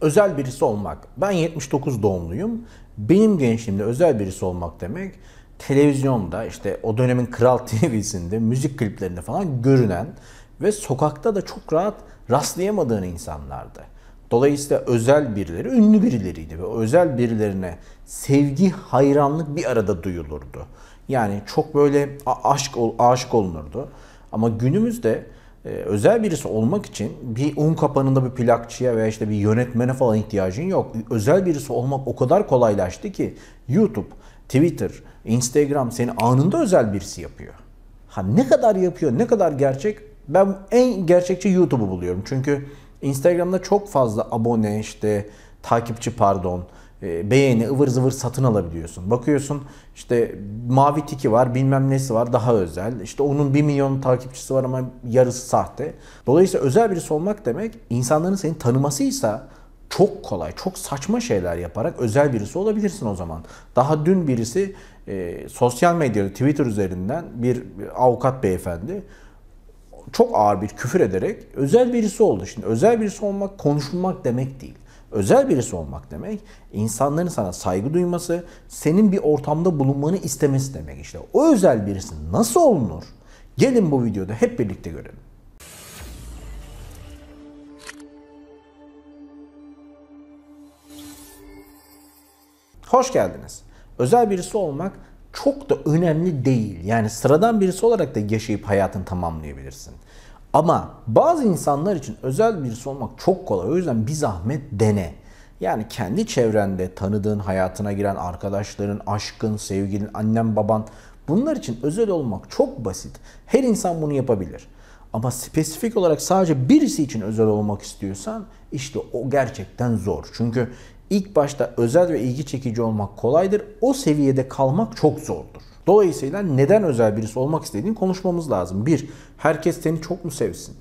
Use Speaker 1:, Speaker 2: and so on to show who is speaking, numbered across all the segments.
Speaker 1: özel birisi olmak. Ben 79 doğumluyum. Benim gençliğimde özel birisi olmak demek televizyonda işte o dönemin Kral TV'sinde müzik kliplerinde falan görünen ve sokakta da çok rahat rastlayamadığın insanlardı. Dolayısıyla özel birileri ünlü birileriydi ve özel birilerine sevgi, hayranlık bir arada duyulurdu. Yani çok böyle aşk aşık olunurdu. Ama günümüzde ee, özel birisi olmak için bir un kapanında bir plakçıya veya işte bir yönetmene falan ihtiyacın yok. Özel birisi olmak o kadar kolaylaştı ki YouTube, Twitter, Instagram seni anında özel birisi yapıyor. Ha ne kadar yapıyor, ne kadar gerçek? Ben en gerçekçi YouTube'u buluyorum. Çünkü Instagram'da çok fazla abone işte takipçi pardon ee, beğeni ıvır zıvır satın alabiliyorsun. Bakıyorsun işte mavi tiki var bilmem nesi var daha özel. İşte onun 1 milyon takipçisi var ama yarısı sahte. Dolayısıyla özel birisi olmak demek insanların seni tanımasıysa çok kolay, çok saçma şeyler yaparak özel birisi olabilirsin o zaman. Daha dün birisi e, sosyal medyada Twitter üzerinden bir avukat beyefendi çok ağır bir küfür ederek özel birisi oldu. Şimdi özel birisi olmak konuşulmak demek değil. Özel birisi olmak demek insanların sana saygı duyması, senin bir ortamda bulunmanı istemesi demek işte. O özel birisi nasıl olunur? Gelin bu videoda hep birlikte görelim. Hoş geldiniz. Özel birisi olmak çok da önemli değil. Yani sıradan birisi olarak da yaşayıp hayatını tamamlayabilirsin. Ama bazı insanlar için özel birisi olmak çok kolay. O yüzden bir zahmet dene. Yani kendi çevrende tanıdığın, hayatına giren arkadaşların, aşkın, sevgilin, annen, baban bunlar için özel olmak çok basit. Her insan bunu yapabilir. Ama spesifik olarak sadece birisi için özel olmak istiyorsan işte o gerçekten zor. Çünkü ilk başta özel ve ilgi çekici olmak kolaydır. O seviyede kalmak çok zordur. Dolayısıyla neden özel birisi olmak istediğini konuşmamız lazım. Bir, herkes seni çok mu sevsin?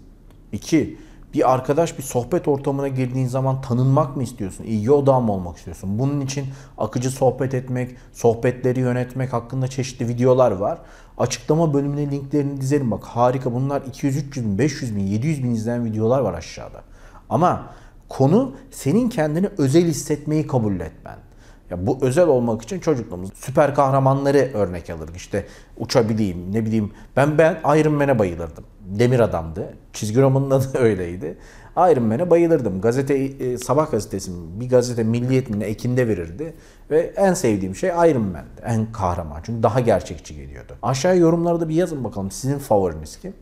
Speaker 1: İki, bir arkadaş bir sohbet ortamına girdiğin zaman tanınmak mı istiyorsun? İyi odağı mı olmak istiyorsun? Bunun için akıcı sohbet etmek, sohbetleri yönetmek hakkında çeşitli videolar var. Açıklama bölümüne linklerini dizelim bak harika bunlar 200, 300 bin, 500 bin, 700 bin izlenen videolar var aşağıda. Ama konu senin kendini özel hissetmeyi kabul etmen. Ya bu özel olmak için çocukluğumuz süper kahramanları örnek alırdık. İşte uçabileyim, ne bileyim. Ben ben Iron Man'e bayılırdım. Demir Adam'dı. Çizgi romanın adı öyleydi. Iron Man'e bayılırdım. Gazete, e, sabah gazetesi bir gazete Milliyet mi Ekin'de verirdi. Ve en sevdiğim şey Iron Man'di. En kahraman. Çünkü daha gerçekçi geliyordu. Aşağıya yorumlarda bir yazın bakalım sizin favoriniz kim?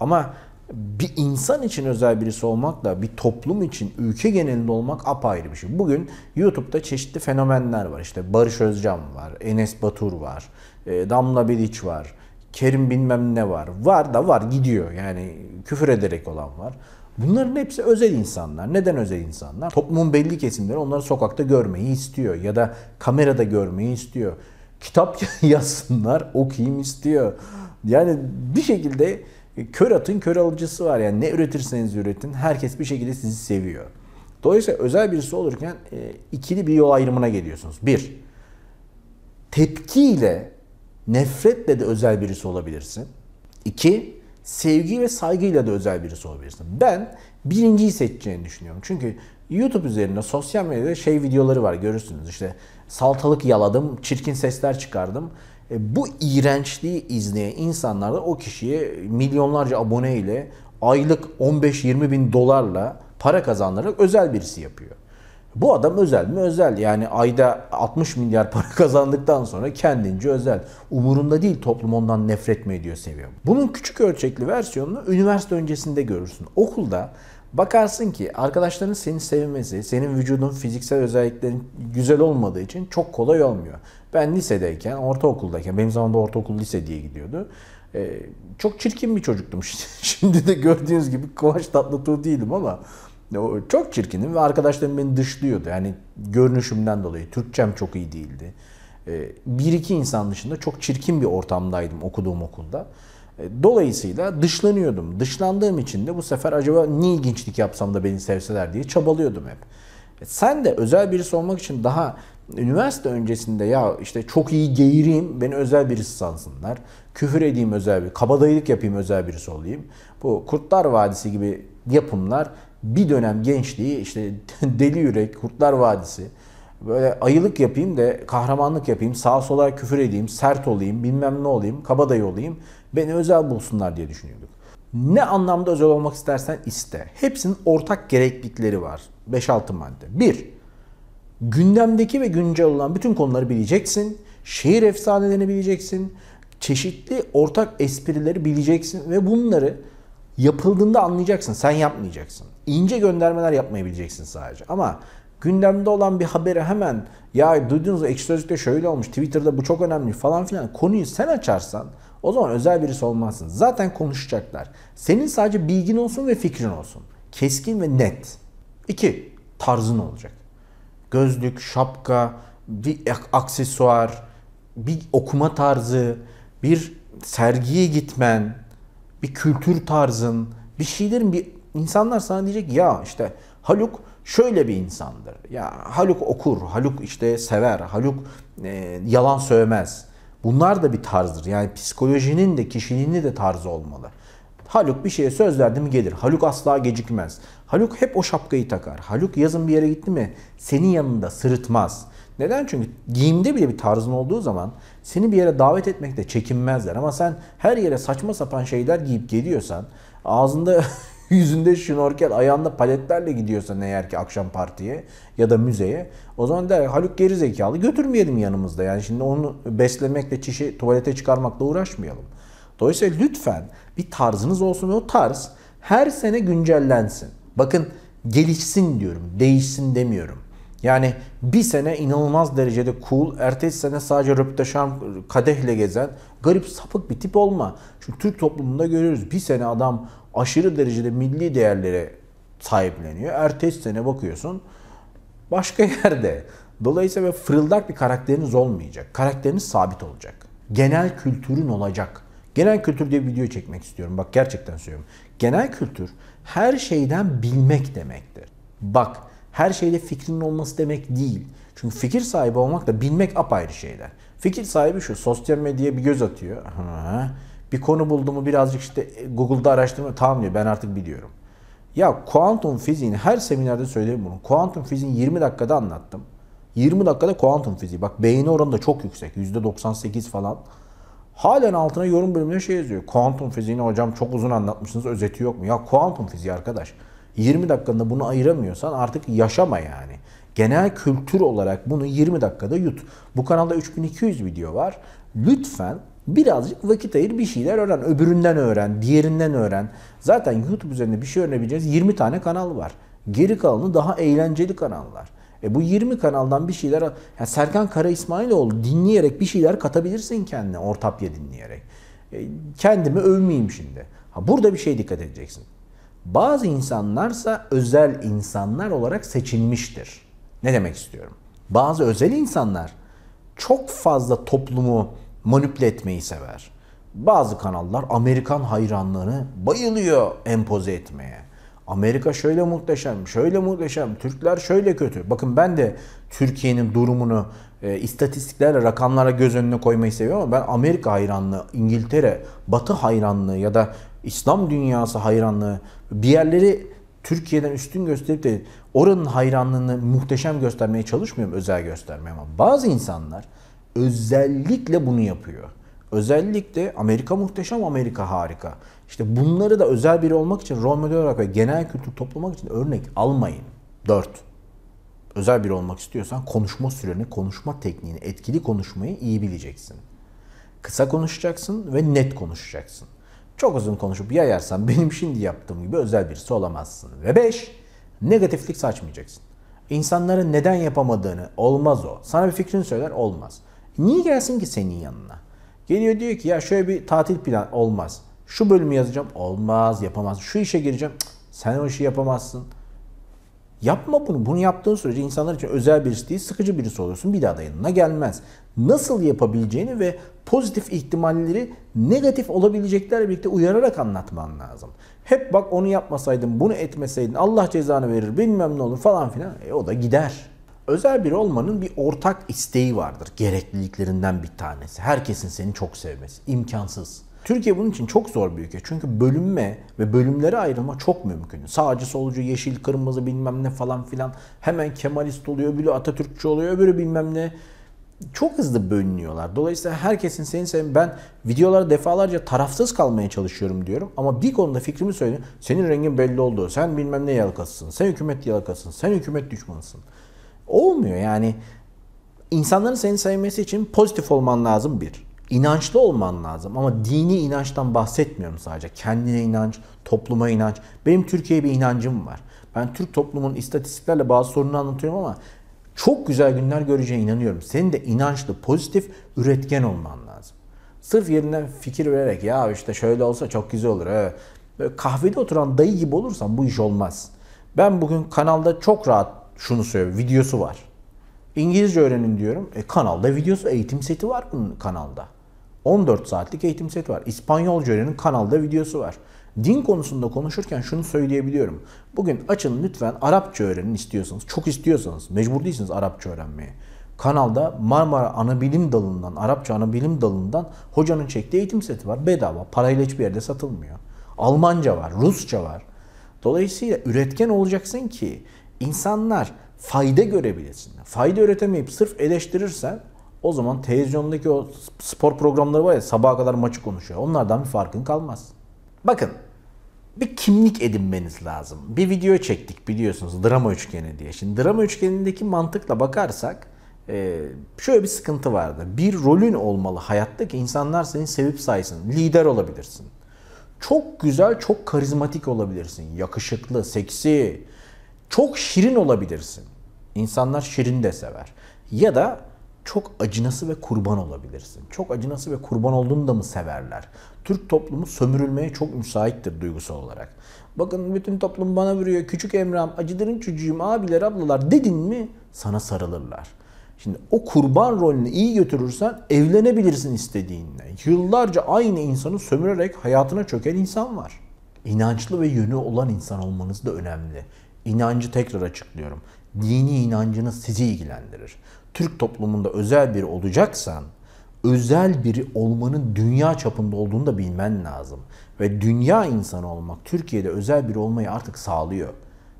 Speaker 1: Ama bir insan için özel birisi olmakla bir toplum için ülke genelinde olmak apayrı bir şey. Bugün YouTube'da çeşitli fenomenler var. İşte Barış Özcan var, Enes Batur var, e, Damla Bilic var, Kerim bilmem ne var. Var da var gidiyor yani küfür ederek olan var. Bunların hepsi özel insanlar. Neden özel insanlar? Toplumun belli kesimleri onları sokakta görmeyi istiyor ya da kamerada görmeyi istiyor. Kitap yazsınlar, okuyayım istiyor. Yani bir şekilde kör atın kör alıcısı var. Yani ne üretirseniz üretin herkes bir şekilde sizi seviyor. Dolayısıyla özel birisi olurken e, ikili bir yol ayrımına geliyorsunuz. Bir, tepkiyle, nefretle de özel birisi olabilirsin. İki, sevgi ve saygıyla da özel birisi olabilirsin. Ben birinciyi seçeceğini düşünüyorum. Çünkü YouTube üzerinde sosyal medyada şey videoları var görürsünüz işte saltalık yaladım, çirkin sesler çıkardım. E, bu iğrençliği izleyen insanlar da o kişiye milyonlarca abone ile aylık 15-20 bin dolarla para kazanarak özel birisi yapıyor. Bu adam özel mi? Özel. Yani ayda 60 milyar para kazandıktan sonra kendince özel. Umurunda değil toplum ondan nefret mi ediyor seviyor. Bunun küçük ölçekli versiyonunu üniversite öncesinde görürsün. Okulda bakarsın ki arkadaşların seni sevmesi, senin vücudun fiziksel özelliklerin güzel olmadığı için çok kolay olmuyor. Ben lisedeyken, ortaokuldayken, benim zamanımda ortaokul lise diye gidiyordu. Ee, çok çirkin bir çocuktum. Şimdi de gördüğünüz gibi Kıvanç Tatlıtuğ değilim ama çok çirkinim ve arkadaşlarım beni dışlıyordu. Yani görünüşümden dolayı. Türkçem çok iyi değildi. Ee, bir iki insan dışında çok çirkin bir ortamdaydım okuduğum okulda. Ee, dolayısıyla dışlanıyordum. Dışlandığım için de bu sefer acaba ne ilginçlik yapsam da beni sevseler diye çabalıyordum hep. Ee, sen de özel birisi olmak için daha üniversite öncesinde ya işte çok iyi geğireyim beni özel birisi sansınlar. Küfür edeyim özel bir, kabadayılık yapayım özel birisi olayım. Bu Kurtlar Vadisi gibi yapımlar bir dönem gençliği işte Deli Yürek, Kurtlar Vadisi böyle ayılık yapayım da kahramanlık yapayım, sağ sola küfür edeyim, sert olayım, bilmem ne olayım, kabadayı olayım. Beni özel bulsunlar diye düşünüyorduk. Ne anlamda özel olmak istersen iste. Hepsinin ortak gereklilikleri var. 5-6 madde. 1. Gündemdeki ve güncel olan bütün konuları bileceksin. Şehir efsanelerini bileceksin. Çeşitli ortak esprileri bileceksin ve bunları yapıldığında anlayacaksın. Sen yapmayacaksın. İnce göndermeler yapmayabileceksin sadece. Ama gündemde olan bir haberi hemen ya duydunuz ekşi sözlükte şöyle olmuş Twitter'da bu çok önemli falan filan konuyu sen açarsan o zaman özel birisi olmazsın. Zaten konuşacaklar. Senin sadece bilgin olsun ve fikrin olsun. Keskin ve net. 2. Tarzın olacak gözlük, şapka, bir aksesuar, bir okuma tarzı, bir sergiye gitmen, bir kültür tarzın, bir şeylerin bir insanlar sana diyecek ya işte Haluk şöyle bir insandır. Ya Haluk okur, Haluk işte sever, Haluk e, yalan söylemez. Bunlar da bir tarzdır. Yani psikolojinin de kişiliğinin de tarzı olmalı. Haluk bir şeye söz verdi mi gelir. Haluk asla gecikmez. Haluk hep o şapkayı takar. Haluk yazın bir yere gitti mi senin yanında sırıtmaz. Neden? Çünkü giyimde bile bir tarzın olduğu zaman seni bir yere davet etmekte çekinmezler. Ama sen her yere saçma sapan şeyler giyip geliyorsan, ağzında yüzünde şnorkel, ayağında paletlerle gidiyorsan eğer ki akşam partiye ya da müzeye o zaman der Haluk geri zekalı götürmeyelim yanımızda. Yani şimdi onu beslemekle, çişi tuvalete çıkarmakla uğraşmayalım. Dolayısıyla lütfen bir tarzınız olsun ve o tarz her sene güncellensin. Bakın gelişsin diyorum, değişsin demiyorum. Yani bir sene inanılmaz derecede cool, ertesi sene sadece röpteşan kadehle gezen garip sapık bir tip olma. Çünkü Türk toplumunda görüyoruz bir sene adam aşırı derecede milli değerlere sahipleniyor. Ertesi sene bakıyorsun başka yerde. Dolayısıyla fırıldak bir karakteriniz olmayacak. Karakteriniz sabit olacak. Genel kültürün olacak. Genel kültür diye bir video çekmek istiyorum. Bak gerçekten söylüyorum. Genel kültür her şeyden bilmek demektir. Bak her şeyde fikrinin olması demek değil. Çünkü fikir sahibi olmak da bilmek apayrı şeyler. Fikir sahibi şu sosyal medyaya bir göz atıyor. bir konu buldu mu birazcık işte e, Google'da araştırma tamam diyor ben artık biliyorum. Ya kuantum fiziğini her seminerde söylerim bunu. Kuantum fiziğini 20 dakikada anlattım. 20 dakikada kuantum fiziği. Bak beğeni oranı da çok yüksek. %98 falan. Halen altına yorum bölümünde şey yazıyor. Kuantum fiziğini hocam çok uzun anlatmışsınız özeti yok mu? Ya kuantum fiziği arkadaş 20 dakikada bunu ayıramıyorsan artık yaşama yani. Genel kültür olarak bunu 20 dakikada yut. Bu kanalda 3200 video var. Lütfen birazcık vakit ayır bir şeyler öğren. Öbüründen öğren, diğerinden öğren. Zaten YouTube üzerinde bir şey öğrenebileceğiniz 20 tane kanal var. Geri kalanı daha eğlenceli kanallar. E bu 20 kanaldan bir şeyler... Yani Serkan Kara İsmailoğlu dinleyerek bir şeyler katabilirsin kendine. Ortapya dinleyerek. E, kendimi övmeyeyim şimdi. Ha, burada bir şey dikkat edeceksin. Bazı insanlarsa özel insanlar olarak seçilmiştir. Ne demek istiyorum? Bazı özel insanlar çok fazla toplumu manipüle etmeyi sever. Bazı kanallar Amerikan hayranlığını bayılıyor empoze etmeye. Amerika şöyle muhteşem, şöyle muhteşem, Türkler şöyle kötü. Bakın ben de Türkiye'nin durumunu e, istatistiklerle, rakamlara göz önüne koymayı seviyorum ama ben Amerika hayranlığı, İngiltere, Batı hayranlığı ya da İslam dünyası hayranlığı bir yerleri Türkiye'den üstün gösterip de oranın hayranlığını muhteşem göstermeye çalışmıyorum, özel göstermeye ama bazı insanlar özellikle bunu yapıyor. Özellikle Amerika muhteşem, Amerika harika. İşte bunları da özel biri olmak için rol model olarak ve genel kültür toplamak için örnek almayın. 4. Özel biri olmak istiyorsan konuşma süreni, konuşma tekniğini, etkili konuşmayı iyi bileceksin. Kısa konuşacaksın ve net konuşacaksın. Çok uzun konuşup yayarsan benim şimdi yaptığım gibi özel birisi olamazsın. Ve 5. Negatiflik saçmayacaksın. İnsanların neden yapamadığını olmaz o. Sana bir fikrini söyler olmaz. Niye gelsin ki senin yanına? Geliyor diyor ki ya şöyle bir tatil plan olmaz. Şu bölümü yazacağım. Olmaz, yapamaz. Şu işe gireceğim. sen o işi yapamazsın. Yapma bunu. Bunu yaptığın sürece insanlar için özel birisi değil, sıkıcı birisi oluyorsun. Bir daha da yanına gelmez. Nasıl yapabileceğini ve pozitif ihtimalleri negatif olabileceklerle birlikte uyararak anlatman lazım. Hep bak onu yapmasaydın, bunu etmeseydin, Allah cezanı verir, bilmem ne olur falan filan. E o da gider. Özel biri olmanın bir ortak isteği vardır. Gerekliliklerinden bir tanesi. Herkesin seni çok sevmesi. imkansız. Türkiye bunun için çok zor bir ülke. Çünkü bölünme ve bölümlere ayrılma çok mümkün. Sağcı, solcu, yeşil, kırmızı bilmem ne falan filan. Hemen Kemalist oluyor, öbürü Atatürkçü oluyor, öbürü bilmem ne. Çok hızlı bölünüyorlar. Dolayısıyla herkesin senin senin ben videolara defalarca tarafsız kalmaya çalışıyorum diyorum. Ama bir konuda fikrimi söylüyorum. Senin rengin belli oldu. Sen bilmem ne yalakasısın. Sen hükümet yalakasısın. Sen hükümet düşmanısın. Olmuyor yani. İnsanların seni sevmesi için pozitif olman lazım bir inançlı olman lazım ama dini inançtan bahsetmiyorum sadece. Kendine inanç, topluma inanç. Benim Türkiye'ye bir inancım var. Ben Türk toplumunun istatistiklerle bazı sorunları anlatıyorum ama çok güzel günler göreceğine inanıyorum. Senin de inançlı, pozitif, üretken olman lazım. Sırf yerinden fikir vererek ya işte şöyle olsa çok güzel olur. He. Böyle kahvede oturan dayı gibi olursan bu iş olmaz. Ben bugün kanalda çok rahat şunu söylüyorum. Videosu var. İngilizce öğrenin diyorum. E, kanalda videosu, eğitim seti var bunun kanalda. 14 saatlik eğitim seti var. İspanyolca öğrenin kanalda videosu var. Din konusunda konuşurken şunu söyleyebiliyorum. Bugün açın lütfen Arapça öğrenin istiyorsanız. Çok istiyorsanız. Mecbur değilsiniz Arapça öğrenmeye. Kanalda Marmara Anabilim Dalı'ndan, Arapça Anabilim Dalı'ndan hocanın çektiği eğitim seti var. Bedava. Parayla hiçbir yerde satılmıyor. Almanca var, Rusça var. Dolayısıyla üretken olacaksın ki insanlar fayda görebilirsin. Fayda üretemeyip sırf eleştirirsen o zaman televizyondaki o spor programları var ya sabaha kadar maçı konuşuyor. Onlardan bir farkın kalmaz. Bakın bir kimlik edinmeniz lazım. Bir video çektik biliyorsunuz drama üçgeni diye. Şimdi drama üçgenindeki mantıkla bakarsak e, şöyle bir sıkıntı vardı. Bir rolün olmalı hayatta ki insanlar seni sevip saysın. Lider olabilirsin. Çok güzel, çok karizmatik olabilirsin. Yakışıklı, seksi, çok şirin olabilirsin. İnsanlar şirin de sever. Ya da çok acınası ve kurban olabilirsin. Çok acınası ve kurban olduğunu da mı severler? Türk toplumu sömürülmeye çok müsaittir duygusal olarak. Bakın bütün toplum bana vuruyor. Küçük Emrah'ım, acıdırın çocuğum, abiler, ablalar dedin mi sana sarılırlar. Şimdi o kurban rolünü iyi götürürsen evlenebilirsin istediğinle. Yıllarca aynı insanı sömürerek hayatına çöken insan var. İnançlı ve yönü olan insan olmanız da önemli. İnancı tekrar açıklıyorum. Dini inancınız sizi ilgilendirir. Türk toplumunda özel biri olacaksan özel biri olmanın dünya çapında olduğunu da bilmen lazım. Ve dünya insanı olmak Türkiye'de özel biri olmayı artık sağlıyor.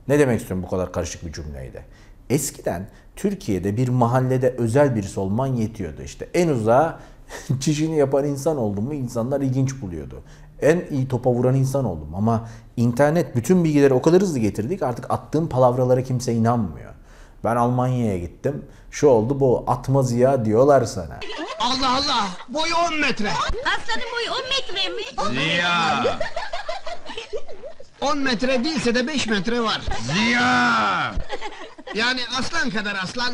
Speaker 1: Ne demek istiyorum bu kadar karışık bir cümleyle? Eskiden Türkiye'de bir mahallede özel birisi olman yetiyordu. İşte en uzağa çişini yapan insan oldum mu insanlar ilginç buluyordu. En iyi topa vuran insan oldum ama internet bütün bilgileri o kadar hızlı getirdik artık attığım palavralara kimse inanmıyor. Ben Almanya'ya gittim. Şu oldu bu. Atma Ziya diyorlar sana. Allah Allah. Boyu 10 metre. Aslanın boyu 10 metre mi? Ziya. 10 metre değilse de 5 metre var. Ziya! Yani aslan kadar aslan.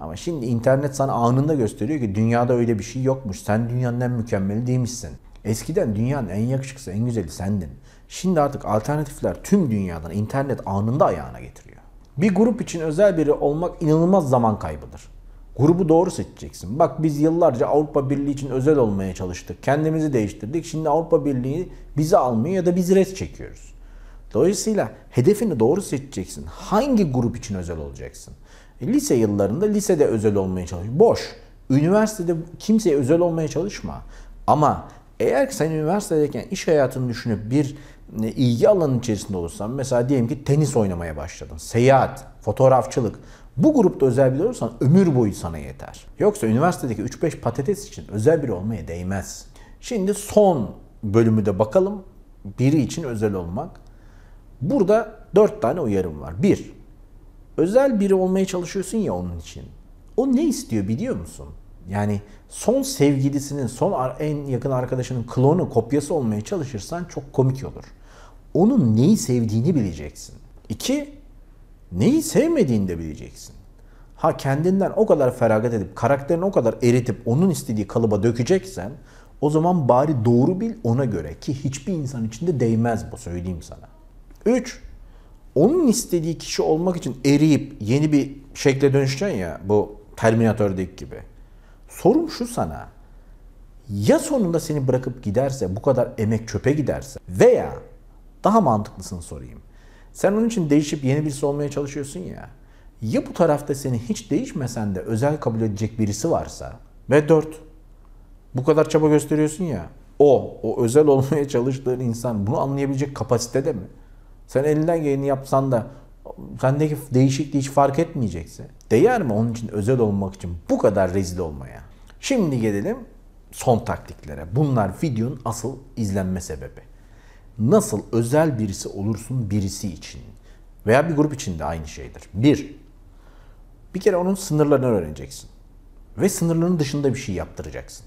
Speaker 1: Ama şimdi internet sana anında gösteriyor ki dünyada öyle bir şey yokmuş. Sen dünyanın en mükemmeli değilmişsin. Eskiden dünyanın en yakışıklısı, en güzeli sendin. Şimdi artık alternatifler tüm dünyadan internet anında ayağına getiriyor. Bir grup için özel biri olmak inanılmaz zaman kaybıdır. Grubu doğru seçeceksin. Bak biz yıllarca Avrupa Birliği için özel olmaya çalıştık. Kendimizi değiştirdik. Şimdi Avrupa Birliği bizi almıyor ya da biz res çekiyoruz. Dolayısıyla hedefini doğru seçeceksin. Hangi grup için özel olacaksın? E, lise yıllarında lisede özel olmaya çalış. Boş. Üniversitede kimseye özel olmaya çalışma. Ama eğer sen üniversitedeyken iş hayatını düşünüp bir ilgi alanının içerisinde olursan mesela diyelim ki tenis oynamaya başladın, seyahat, fotoğrafçılık bu grupta özel bir olursan ömür boyu sana yeter. Yoksa üniversitedeki 3-5 patates için özel biri olmaya değmez. Şimdi son bölümü de bakalım. Biri için özel olmak. Burada 4 tane uyarım var. 1. Bir, özel biri olmaya çalışıyorsun ya onun için. O ne istiyor biliyor musun? Yani son sevgilisinin, son en yakın arkadaşının klonu, kopyası olmaya çalışırsan çok komik olur. Onun neyi sevdiğini bileceksin. İki, neyi sevmediğini de bileceksin. Ha kendinden o kadar feragat edip, karakterini o kadar eritip onun istediği kalıba dökeceksen o zaman bari doğru bil ona göre ki hiçbir insan içinde değmez bu söyleyeyim sana. 3. Onun istediği kişi olmak için eriyip yeni bir şekle dönüşeceksin ya bu Terminatör'deki gibi. Sorum şu sana. Ya sonunda seni bırakıp giderse, bu kadar emek çöpe giderse veya daha mantıklısını sorayım. Sen onun için değişip yeni birisi olmaya çalışıyorsun ya. Ya bu tarafta seni hiç değişmesen de özel kabul edecek birisi varsa ve 4. Bu kadar çaba gösteriyorsun ya. O, o özel olmaya çalıştığın insan bunu anlayabilecek kapasitede mi? Sen elinden geleni yapsan da sendeki değişikliği hiç fark etmeyecekse değer mi onun için özel olmak için bu kadar rezil olmaya? Şimdi gelelim son taktiklere. Bunlar videonun asıl izlenme sebebi. Nasıl özel birisi olursun birisi için veya bir grup için de aynı şeydir. Bir, bir kere onun sınırlarını öğreneceksin. Ve sınırlarının dışında bir şey yaptıracaksın.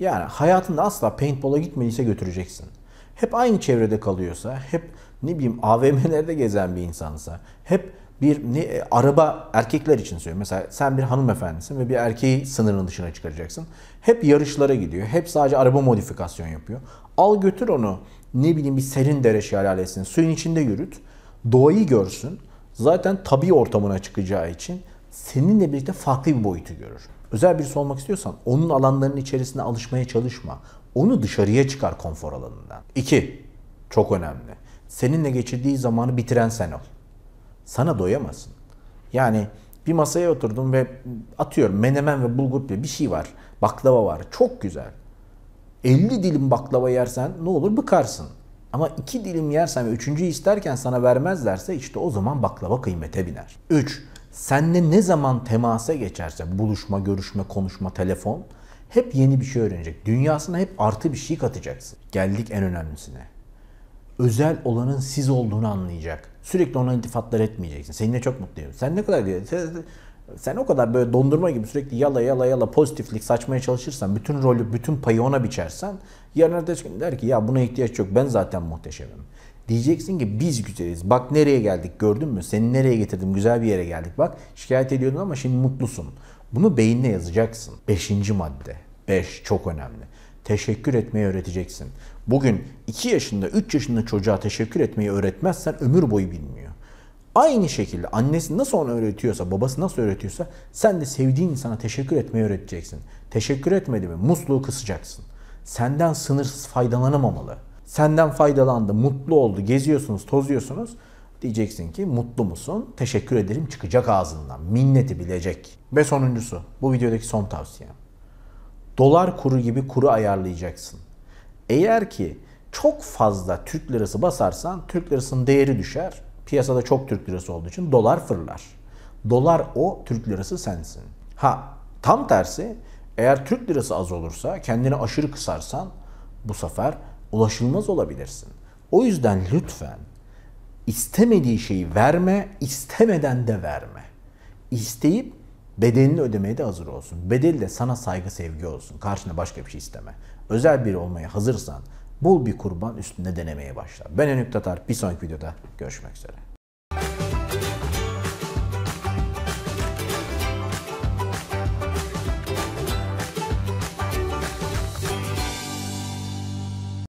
Speaker 1: Yani hayatında asla paintball'a gitmediyse götüreceksin. Hep aynı çevrede kalıyorsa, hep ne bileyim AVM'lerde gezen bir insansa, hep bir ne, e, araba erkekler için söylüyorum. Mesela sen bir hanımefendisin ve bir erkeği sınırın dışına çıkaracaksın. Hep yarışlara gidiyor. Hep sadece araba modifikasyon yapıyor. Al götür onu ne bileyim bir serin dere şelalesine suyun içinde yürüt. Doğayı görsün. Zaten tabi ortamına çıkacağı için seninle birlikte farklı bir boyutu görür. Özel birisi olmak istiyorsan onun alanlarının içerisinde alışmaya çalışma. Onu dışarıya çıkar konfor alanından. 2. Çok önemli. Seninle geçirdiği zamanı bitiren sen ol sana doyamazsın. Yani bir masaya oturdum ve atıyorum menemen ve bulgur bir şey var. Baklava var. Çok güzel. 50 dilim baklava yersen ne olur bıkarsın. Ama iki dilim yersen ve üçüncüyü isterken sana vermezlerse işte o zaman baklava kıymete biner. 3. Senle ne zaman temasa geçerse buluşma, görüşme, konuşma, telefon hep yeni bir şey öğrenecek. Dünyasına hep artı bir şey katacaksın. Geldik en önemlisine özel olanın siz olduğunu anlayacak. Sürekli ona iltifatlar etmeyeceksin. Seninle çok mutluyum. Sen ne kadar sen, sen o kadar böyle dondurma gibi sürekli yala yala yala pozitiflik saçmaya çalışırsan, bütün rolü, bütün payı ona biçersen yarın ertesi gün der ki ya buna ihtiyaç yok ben zaten muhteşemim. Diyeceksin ki biz güzeliz. Bak nereye geldik gördün mü? Seni nereye getirdim? Güzel bir yere geldik. Bak şikayet ediyordun ama şimdi mutlusun. Bunu beyinle yazacaksın. Beşinci madde. Beş çok önemli. Teşekkür etmeyi öğreteceksin. Bugün 2 yaşında, 3 yaşında çocuğa teşekkür etmeyi öğretmezsen ömür boyu bilmiyor. Aynı şekilde annesi nasıl onu öğretiyorsa, babası nasıl öğretiyorsa sen de sevdiğin insana teşekkür etmeyi öğreteceksin. Teşekkür etmedi mi musluğu kısacaksın. Senden sınırsız faydalanamamalı. Senden faydalandı, mutlu oldu, geziyorsunuz, tozuyorsunuz. Diyeceksin ki mutlu musun? Teşekkür ederim çıkacak ağzından. Minneti bilecek. Ve sonuncusu bu videodaki son tavsiyem. Dolar kuru gibi kuru ayarlayacaksın. Eğer ki çok fazla Türk lirası basarsan Türk lirasının değeri düşer. Piyasada çok Türk lirası olduğu için dolar fırlar. Dolar o, Türk lirası sensin. Ha tam tersi eğer Türk lirası az olursa kendini aşırı kısarsan bu sefer ulaşılmaz olabilirsin. O yüzden lütfen istemediği şeyi verme, istemeden de verme. İsteyip bedelini ödemeye de hazır olsun. Bedeli de sana saygı sevgi olsun. Karşına başka bir şey isteme özel biri olmaya hazırsan bul bir kurban üstünde denemeye başla. Ben Önük Tatar. Bir sonraki videoda görüşmek üzere.